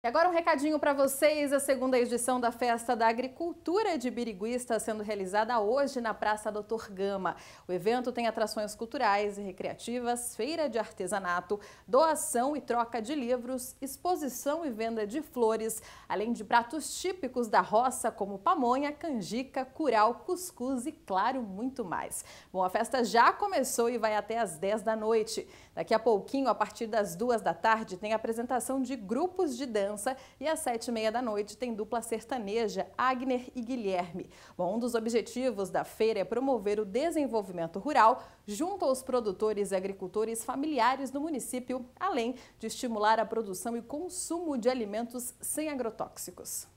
E agora um recadinho para vocês, a segunda edição da Festa da Agricultura de Birigui está sendo realizada hoje na Praça Doutor Gama. O evento tem atrações culturais e recreativas, feira de artesanato, doação e troca de livros, exposição e venda de flores, além de pratos típicos da roça como pamonha, canjica, curau, cuscuz e claro, muito mais. Bom, a festa já começou e vai até às 10 da noite. Daqui a pouquinho, a partir das 2 da tarde, tem a apresentação de grupos de dança e às sete e meia da noite tem dupla sertaneja Agner e Guilherme. Bom, um dos objetivos da feira é promover o desenvolvimento rural junto aos produtores e agricultores familiares do município, além de estimular a produção e consumo de alimentos sem agrotóxicos.